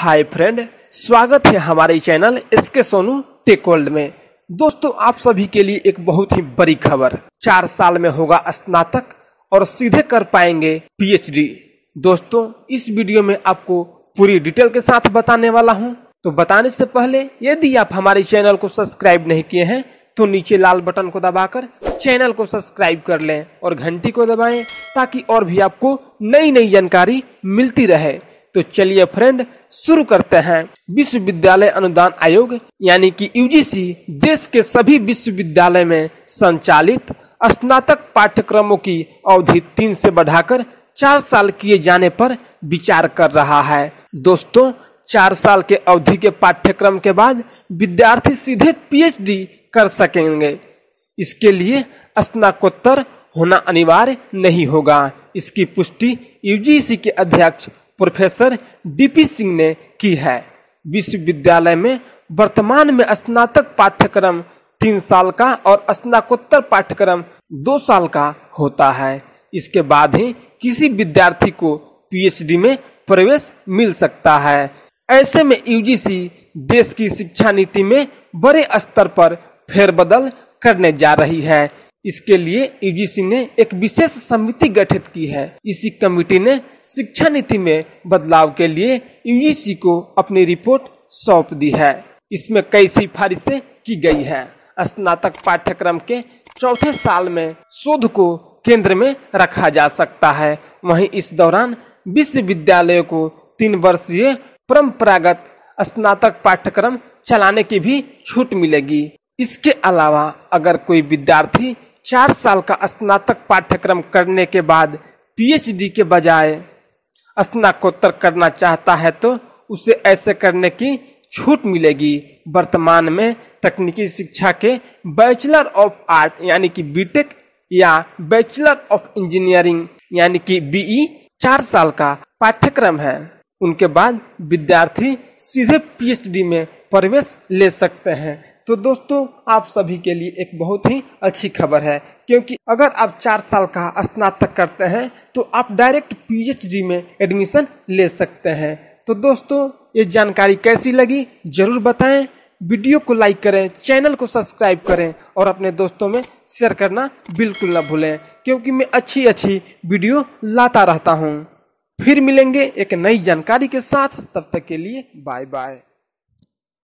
hi friend स्वागत है हमारे चैनल इसके सोनू टेकोल्ड में दोस्तों आप सभी के लिए एक बहुत ही बड़ी खबर चार साल में होगा स्नातक और सीधे कर पाएंगे पीएचडी दोस्तों इस वीडियो में आपको पूरी डिटेल के साथ बताने वाला हूं तो बताने से पहले यदि आप हमारे चैनल को सब्सक्राइब नहीं किए हैं तो नीचे लाल बटन को दबाकर चैनल को सब्सक्राइब कर लें और घंटी को दबाएं ताकि और भी आपको नई नई जानकारी मिलती रहे तो चलिए फ्रेंड शुरू करते हैं विश्वविद्यालय अनुदान आयोग यानी कि यूजीसी देश के सभी विश्वविद्यालय में संचालित स्नातक पाठ्यक्रमों की अवधि तीन से बढ़ाकर चार साल किए जाने पर विचार कर रहा है दोस्तों चार साल के अवधि के पाठ्यक्रम के बाद विद्यार्थी सीधे पीएचडी कर सकेंगे इसके लिए स्नाकोत्तर होना अनिवार्य नहीं होगा इसकी पुष्टि यूजीसी के अध्यक्ष प्रोफेसर डीपी सिंह ने की है विश्वविद्यालय में वर्तमान में स्नातक पाठ्यक्रम तीन साल का और स्नाकोत्तर पाठ्यक्रम दो साल का होता है इसके बाद ही किसी विद्यार्थी को पीएचडी में प्रवेश मिल सकता है ऐसे में यूजीसी देश की शिक्षा नीति में बड़े स्तर पर फेरबदल करने जा रही है इसके लिए यूजीसी e ने एक विशेष समिति गठित की है इसी कमेटी ने शिक्षा नीति में बदलाव के लिए यूजीसी e को अपनी रिपोर्ट सौंप दी है इसमें कई सिफारिशें की गई है स्नातक पाठ्यक्रम के चौथे साल में शोध को केंद्र में रखा जा सकता है वहीं इस दौरान विश्वविद्यालय को तीन वर्षीय परंपरागत स्नातक पाठ्यक्रम चलाने की भी छूट मिलेगी इसके अलावा अगर कोई विद्यार्थी चार साल का स्नातक पाठ्यक्रम करने के बाद पीएचडी के बजाय स्नाकोत्तर करना चाहता है तो उसे ऐसे करने की छूट मिलेगी वर्तमान में तकनीकी शिक्षा के बैचलर ऑफ आर्ट यानी कि बीटेक या बैचलर ऑफ इंजीनियरिंग यानी कि बीई चार साल का पाठ्यक्रम है उनके बाद विद्यार्थी सीधे पीएचडी में प्रवेश ले सकते हैं तो दोस्तों आप सभी के लिए एक बहुत ही अच्छी खबर है क्योंकि अगर आप चार साल का स्नातक करते हैं तो आप डायरेक्ट पीएचडी में एडमिशन ले सकते हैं तो दोस्तों ये जानकारी कैसी लगी ज़रूर बताएं वीडियो को लाइक करें चैनल को सब्सक्राइब करें और अपने दोस्तों में शेयर करना बिल्कुल ना भूलें क्योंकि मैं अच्छी अच्छी वीडियो लाता रहता हूँ फिर मिलेंगे एक नई जानकारी के साथ तब तक के लिए बाय बाय